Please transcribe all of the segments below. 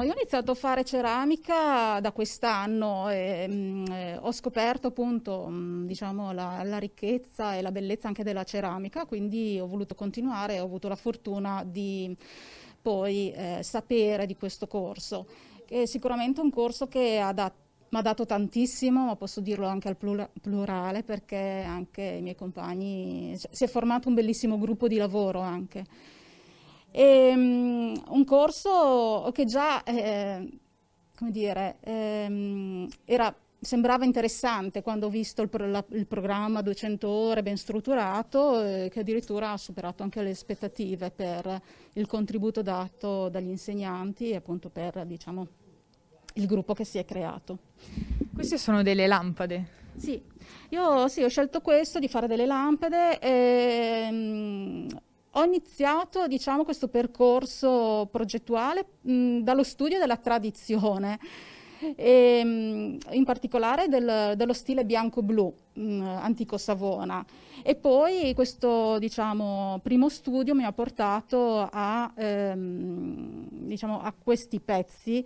No, io ho iniziato a fare ceramica da quest'anno e mh, mm, eh, ho scoperto appunto mh, mm, diciamo, la, la, ricchezza e la bellezza anche della ceramica, quindi ho voluto continuare e ho avuto la fortuna di poi eh, sapere di questo corso. È sicuramente un corso che ha dato mi ha dato tantissimo, ma posso dirlo anche al plurale perché anche i miei compagni, si è formato un bellissimo gruppo di lavoro anche. E, ehm, un corso che già, eh, come dire, ehm, era, sembrava interessante quando ho visto il, pro, la, il programma 200 ore ben strutturato, eh, che addirittura ha superato anche le aspettative per il contributo dato dagli insegnanti e appunto per, diciamo, il gruppo che si è creato. Queste sono delle lampade. Sì, io sì, ho scelto questo di fare delle lampade. E, ehm, ho iniziato diciamo, questo percorso progettuale mh, mm, dallo studio della tradizione, e, ehm, mh, in particolare del, dello stile bianco-blu mm, antico Savona e poi questo diciamo, primo studio mi ha portato a, ehm, diciamo, a questi pezzi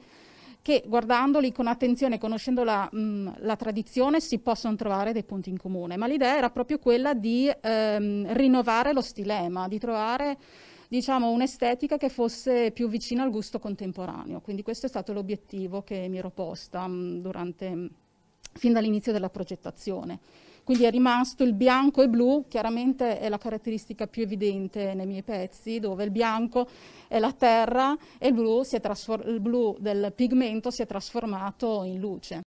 che guardandoli con attenzione, conoscendo la, mh, la, tradizione, si possono trovare dei punti in comune. Ma l'idea era proprio quella di ehm, rinnovare lo stilema, di trovare diciamo, un'estetica che fosse più vicina al gusto contemporaneo. Quindi questo è stato l'obiettivo che mi ero posta mh, durante fin dall'inizio della progettazione. Quindi è rimasto il bianco e blu, chiaramente è la caratteristica più evidente nei miei pezzi, dove il bianco è la terra e il blu, il blu del pigmento si è trasformato in luce.